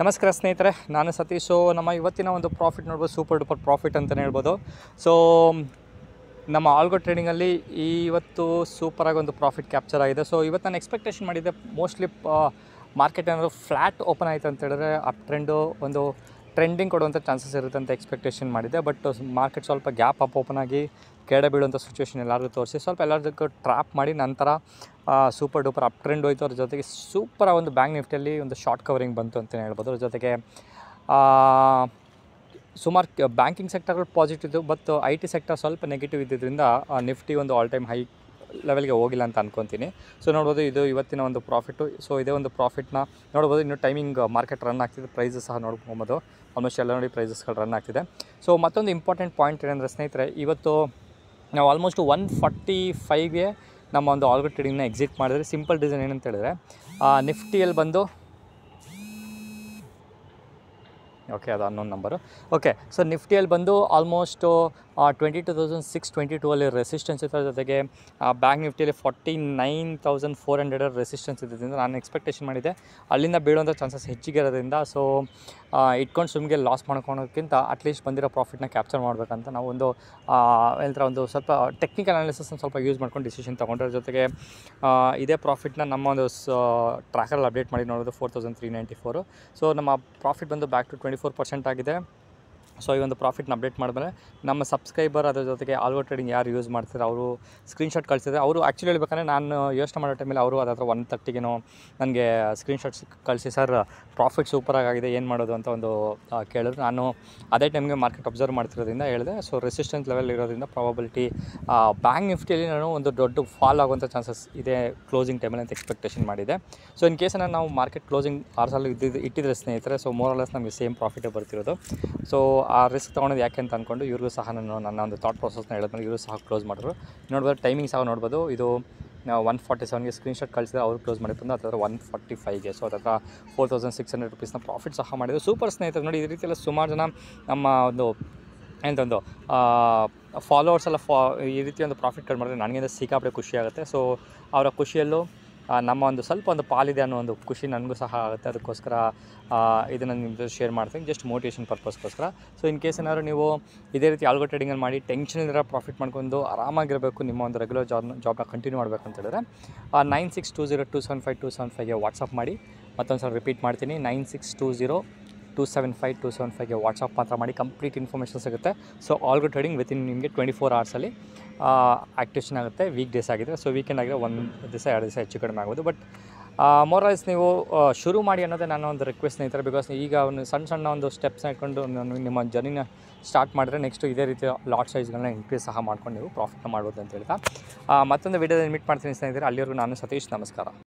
ನಮಸ್ಕಾರ ಸ್ನೇಹಿತರೆ ನಾನು ಸತೀಶ್ ಸೊ ನಮ್ಮ ಇವತ್ತಿನ ಒಂದು ಪ್ರಾಫಿಟ್ ನೋಡ್ಬೋದು ಸೂಪರ್ ಡೂಪರ್ ಪ್ರಾಫಿಟ್ ಅಂತಲೇ ಹೇಳ್ಬೋದು ಸೊ ನಮ್ಮ ಆಲ್ಗೋ ಟ್ರೇಡಿಂಗಲ್ಲಿ ಇವತ್ತು ಸೂಪರಾಗಿ ಒಂದು ಪ್ರಾಫಿಟ್ ಕ್ಯಾಪ್ಚರ್ ಆಗಿದೆ ಸೊ ಇವತ್ತು ನಾನು ಎಕ್ಸ್ಪೆಕ್ಟೇಷನ್ ಮಾಡಿದ್ದೆ ಮೋಸ್ಟ್ಲಿ ಮಾರ್ಕೆಟ್ ಏನಾದರೂ ಫ್ಲ್ಯಾಟ್ ಓಪನ್ ಆಯಿತು ಅಂತ ಹೇಳಿದ್ರೆ ಆ ಟ್ರೆಂಡು ಒಂದು ಟ್ರೆಂಡಿಂಗ್ ಕೊಡುವಂಥ ಚಾನ್ಸಸ್ ಇರುತ್ತೆ ಅಂತ ಎಕ್ಸ್ಪೆಕ್ಟೇಷನ್ ಮಾಡಿದೆ ಬಟ್ ಮಾರ್ಕೆಟ್ ಸ್ವಲ್ಪ ಗ್ಯಾಪ್ ಅಪ್ ಓಪನ್ ಆಗಿ ಕೇಡ ಬೀಳುವಂಥ ಸಿಚುವೇಶನ್ ಎಲ್ಲರಿಗೂ ತೋರಿಸಿ ಸ್ವಲ್ಪ ಎಲ್ಲರಿಗೂ ಟ್ರ್ಯಾಪ್ ಮಾಡಿ ನಂತರ ಸೂಪರ್ ಡೂಪರ್ ಅಪ್ ಟ್ರೆಂಡ್ ಹೋಯ್ತು ಅದ್ರ ಜೊತೆಗೆ ಸೂಪರ ಒಂದು ಬ್ಯಾಂಕ್ ನಿಫ್ಟಿಯಲ್ಲಿ ಒಂದು ಶಾರ್ಟ್ ಕವರಿಂಗ್ ಬಂತು ಅಂತಲೇ ಹೇಳ್ಬೋದು ಅದ್ರ ಜೊತೆಗೆ ಸುಮಾರು ಬ್ಯಾಂಕಿಂಗ್ ಸೆಕ್ಟರ್ಗಳು ಪಾಸಿಟಿವ್ ಇದ್ದು ಬಟ್ ಐ ಟಿ ಸೆಕ್ಟರ್ ಸ್ವಲ್ಪ ನೆಗೆಟಿವ್ ಇದ್ದಿದ್ದರಿಂದ ನಿಫ್ಟಿ ಒಂದು ಆಲ್ ಟೈಮ್ ಹೈ ಲೆವೆಲ್ಗೆ ಹೋಗಿಲ್ಲ ಅಂತ ಅನ್ಕೊತೀನಿ ಸೊ ನೋಡ್ಬೋದು ಇದು ಇವತ್ತಿನ ಒಂದು ಪ್ರಾಫಿಟ್ಟು ಸೊ ಇದೇ ಒಂದು ಪ್ರಾಫಿಟ್ನ ನೋಡ್ಬೋದು ಇನ್ನು ಟೈಮಿಂಗ್ ಮಾರ್ಕೆಟ್ ರನ್ ಆಗ್ತಿದೆ ಪ್ರೈಸಸ್ ಸಹ ನೋಡ್ಕೊಬೋದು ಆಲ್ಮೋಸ್ಟ್ ಎಲ್ಲ ನೋಡಿ ಪ್ರೈಸಸ್ಗಳು ರನ್ ಆಗ್ತಿದೆ ಸೊ ಮತ್ತೊಂದು ಇಂಪಾರ್ಟೆಂಟ್ ಪಾಯಿಂಟ್ ಏನಂದರೆ ಸ್ನೇಹಿತರೆ ಇವತ್ತು ನಾವು ಆಲ್ಮೋಸ್ಟ್ ಒನ್ ಫಾರ್ಟಿ ಫೈವ್ಗೆ ನಮ್ಮ ಒಂದು ಆಲ್ಗೋ ಟ್ರೇಡಿಂಗ್ನ ಎಕ್ಸಿಟ್ ಮಾಡಿದ್ರೆ ಸಿಂಪಲ್ ಡಿಸೈನ್ ಏನಂತ ಹೇಳಿದ್ರೆ ನಿಫ್ಟಿಯಲ್ಲಿ ಬಂದು ಓಕೆ ಅದು ಹನ್ನೊಂದು ನಂಬರು ಓಕೆ ಸೊ ನಿಫ್ಟಿಯಲ್ಲಿ ಬಂದು almost twenty two thousand six twenty two ಅಲ್ಲಿ ರೆಸಿಸ್ಟೆನ್ಸ್ ಇತ್ತು ಜೊತೆಗೆ ಬ್ಯಾಂಕ್ ನಿಫ್ಟಿಯಲ್ಲಿ ಫಾರ್ಟಿ ನೈನ್ ತೌಸಂಡ್ ಫೋರ್ ಹಂಡ್ರೆಡಲ್ಲಿ ರೆಸಿಸ್ಟೆನ್ಸ್ ಇದ್ದಿದ್ದರಿಂದ ನಾನು ಎಕ್ಸ್ಪೆಕ್ಟೇಷನ್ ಮಾಡಿದೆ ಅಲ್ಲಿಂದ ಬೀಳುವಂಥ ಚಾನ್ಸಸ್ ಹೆಚ್ಚಿಗೆ ಇರೋದ್ರಿಂದ ಸೊ ಇಟ್ಕೊಂಡು ಸುಮ್ಗೆ ಲಾಸ್ ಮಾಡ್ಕೊಳೋಕ್ಕಿಂತ ಅಟ್ಲೀಸ್ಟ್ ಬಂದಿರೋ ಪ್ರಾಫಿಟ್ನ ಕ್ಯಾಪ್ಚರ್ ಮಾಡಬೇಕಂತ ನಾವು ಒಂದು ಏನಂತಾರೆ ಒಂದು ಸ್ವಲ್ಪ ಟೆಕ್ನಿಕಲ್ ಅನಾಲಿಸಸ್ನ ಸ್ವಲ್ಪ ಯೂಸ್ ಮಾಡ್ಕೊಂಡು ಡಿಸಿಷನ್ ತೊಗೊಂಡ್ರೆ ಜೊತೆಗೆ ಇದೇ ಪ್ರಾಫಿಟ್ನ ನಮ್ಮ ಒಂದು ಟ್ರ್ಯಾಕರಲ್ಲಿ ಅಪ್ಡೇಟ್ ಮಾಡಿ ನೋಡೋದು four thousand three ninety four so ನಮ್ಮ ಪ್ರಾಫಿಟ್ ಬಂದು back to twenty four percent ಆಗಿದೆ ಸೊ ಈ ಒಂದು ಪ್ರಾಫಿಟ್ನ ಅಪ್ಡೇಟ್ ಮಾಡಿದ್ರೆ ನಮ್ಮ ಸಬ್ಸ್ಕ್ರೈಬರ್ ಅದ್ರ ಜೊತೆಗೆ ಆಲ್ವೋ ಟ್ರೇಡಿಂಗ್ ಯಾರು ಯೂಸ್ ಮಾಡ್ತಾರೆ ಅವರು ಸ್ಕ್ರೀನ್ಶಾಟ್ ಕಳಿಸಿದ್ರೆ ಅವರು ಆ್ಯಕ್ಚುಲಿ ಹೇಳ್ಬೇಕಂದ್ರೆ ನಾನು ಯೋಚನೆ ಮಾಡೋ ಟೈಮಲ್ಲಿ ಅವರು ಅದ್ರ ಒನ್ ತರ್ಟಿಗೇನೋ ನನಗೆ ಸ್ಕ್ರೀನ್ಶಾಟ್ಸ್ ಕಳಿಸಿ ಸರ್ ಪ್ರಾಫಿಟ್ ಸೂಪರಾಗಾಗಿದೆ ಏನು ಮಾಡೋದು ಅಂತ ಒಂದು ಕೇಳಿದ್ರು ನಾನು ಅದೇ ಟೈಮ್ಗೆ ಮಾರ್ಕೆಟ್ ಅಬ್ಸರ್ವ್ ಮಾಡ್ತಿರೋದ್ರಿಂದ ಹೇಳಿದೆ ಸೊ ರೆಸಿಸ್ಟೆನ್ಸ್ ಲೆವೆಲ್ ಇರೋದ್ರಿಂದ ಪ್ರಾಬಬಿಲಿಟಿ ಬ್ಯಾಂಕ್ ನಿಫ್ಟಿಯಲ್ಲಿ ನಾನು ಒಂದು ದೊಡ್ಡ ಫಾಲ್ ಆಗುವಂಥ ಚಾನ್ಸಸ್ ಇದೆ ಕ್ಲೋಸಿಂಗ್ ಟೈಮಲ್ಲಿ ಅಂತ ಎಕ್ಸ್ಪೆಕ್ಟೇಷನ್ ಮಾಡಿದೆ ಸೊ ಇನ್ ಕೇಸನ್ನು ನಾವು ಮಾರ್ಕೆಟ್ ಕ್ಲೋಸಿಂಗ್ ಆರು ಸಾಲ ಇದ್ದಿದ್ದು ಇಟ್ಟಿದ್ರೆ ಸ್ನೇಹಿತರೆ ಸೊ ಮೋರ್ ಮೋರಲೆಸ್ ನಮಗೆ ಸೇಮ್ ಪ್ರಾಫಿಟೇ ಬರ್ತಿರೋದು ಸೊ ಆ ರಿಸ್ಕ್ ತೊಗೊಂಡು ಯಾಕೆ ಅಂತ ಅಂದ್ಕೊಂಡು ಇವ್ರಿಗೂ ಸಹ ನಾನು ನನ್ನ ಒಂದು ಥಾಟ್ ಹೇಳಿದ ಹೇಳಿದ್ಮೇಲೆ ಇವರು ಸಹ ಕ್ಲೋಸ್ ಮಾಡಿದ್ರು ನೋಡ್ಬೋದು ಟೈಮಿಂಗ್ ಸಹ ನೋಡ್ಬೋದು ಇದು ಒನ್ ಫಾರ್ಟಿ ಸೆವೆನ್ಗೆ ಸ್ಕ್ರೀನ್ಶಾಟ್ ಕಳಿಸಿದ್ರೆ ಅವರು ಕ್ಲೋಸ್ ಮಾಡಿದ್ರು ಅದರ ಅದರ ಒನ್ ಫಾರ್ಟಿ ಫೈವ್ಗೆ ಸೊ ಅದರ ಫೋರ್ ತೌಸಂಡ್ ಸಿಕ್ಸ್ ಹಂಡ್ರೆಡ್ ರುಪೀಸ್ನ ಪ್ರಾಫಿಟ್ ಸಹ ಮಾಡಿದ್ರು ಸೂಪರ್ ಸ್ನೇಹಿತರು ನೋಡಿ ಈ ರೀತಿಯೆಲ್ಲ ಸುಮಾರು ಜನ ನಮ್ಮ ಒಂದು ಎಂತಂದು ಫಾಲೋವರ್ಸ್ ಎಲ್ಲ ಫಾ ಈ ರೀತಿ ಒಂದು ಪ್ರಾಫಿಟ್ ಕಟ್ ಮಾಡಿದ್ರೆ ನನಗಿಂತ ಸಿಕ್ಕಾಪಟ್ಟೆ ಖುಷಿಯಾಗುತ್ತೆ ಸೊ ಅವರ ಖುಷಿಯಲ್ಲೂ ನಮ್ಮ ಒಂದು ಸ್ವಲ್ಪ ಒಂದು ಪಾಲಿದೆ ಅನ್ನೋ ಒಂದು ಖುಷಿ ನನಗೂ ಸಹ ಆಗುತ್ತೆ ಅದಕ್ಕೋಸ್ಕರ ಇದನ್ನು ನಿಮ್ಮ ಜೊತೆ ಶೇರ್ ಮಾಡ್ತೀನಿ ಜಸ್ಟ್ ಮೋಟಿವೇಶನ್ ಪರ್ಪಸ್ಗೋಸ್ಕರ ಸೊ ಇನ್ ಕೇಸ್ ಏನಾದರೂ ನೀವು ಇದೇ ರೀತಿ ಆಲ್ಗೋ ಟ್ರೇಡಿಂಗಲ್ಲಿ ಮಾಡಿ ಟೆನ್ಷನ್ ಇರೋ ಪ್ರಾಫಿಟ್ ಮಾಡ್ಕೊಂಡು ಆರಾಮಾಗಿರಬೇಕು ನಿಮ್ಮ ಒಂದು ರೆಗ್ಯುಲರ್ ಜಾಬ್ನ ಜಾಬ್ನ ಕಂಟಿನ್ಯೂ ಹೇಳಿದ್ರೆ nine six two zero two seven five two seven ಫೈವ್ಗೆ ವಾಟ್ಸಪ್ ಮಾಡಿ ಮತ್ತೊಂದು ಸಲ ರಿಪೀಟ್ ಮಾಡ್ತೀನಿ nine six two zero two seven five two seven ಫೈವ್ಗೆ ವಾಟ್ಸಪ್ ಮಾತ್ರ ಮಾಡಿ ಕಂಪ್ಲೀಟ್ ಇನ್ಫಾರ್ಮೇಷನ್ ಸಿಗುತ್ತೆ ಸೊ ಆಲ್ಗೋ ಟ್ರೇಡಿಂಗ್ ವಿತಿನ್ ನಿಮಗೆ ಟ್ವೆಂಟಿ ಫೋರ್ ಅವರ್ಸಲ್ಲಿ ಆ್ಯಕ್ಟಿವೇಷನ್ ಆಗುತ್ತೆ ವೀಕ್ ಡೇಸ್ ಆಗಿದ್ರೆ ಸೊ ವೀಕೆಂಡ್ ಆಗಿದ್ರೆ ಒಂದು ದಿವಸ ಎರಡು ದಿವಸ ಹೆಚ್ಚು ಕಡಿಮೆ ಆಗೋದು ಬಟ್ ಮೊರಲ್ಸ್ ನೀವು ಶುರು ಮಾಡಿ ಅನ್ನೋದೇ ನಾನು ಒಂದು ರಿಕ್ವೆಸ್ಟ್ ಸ್ನೇಹಿತರೆ ಬಿಕಾಸ್ ಈಗ ಒಂದು ಸಣ್ಣ ಸಣ್ಣ ಒಂದು ಸ್ಟೆಪ್ಸ್ನ ಇಟ್ಕೊಂಡು ನಿಮ್ಮ ಜರ್ನಿನ ಸ್ಟಾರ್ಟ್ ಮಾಡಿದ್ರೆ ನೆಕ್ಸ್ಟ್ ಇದೇ ರೀತಿ ಲಾಟ್ ಸೈಜ್ಗಳನ್ನ ಇನ್ಕ್ರೀಸ್ ಸಹ ಮಾಡ್ಕೊಂಡು ನೀವು ಪ್ರಾಫಿಟ್ನ ಮಾಡ್ಬೋದು ಅಂತ ಹೇಳ್ತಾ ಮತ್ತೊಂದು ವೀಡಿಯೋದಲ್ಲಿ ಮೀಟ್ ಮಾಡ್ತೀನಿ ಸ್ನೇಹಿತರೆ ಅಲ್ಲಿವರೆಗೂ ನಾನು ಸತೀಶ್ ನಮಸ್ಕಾರ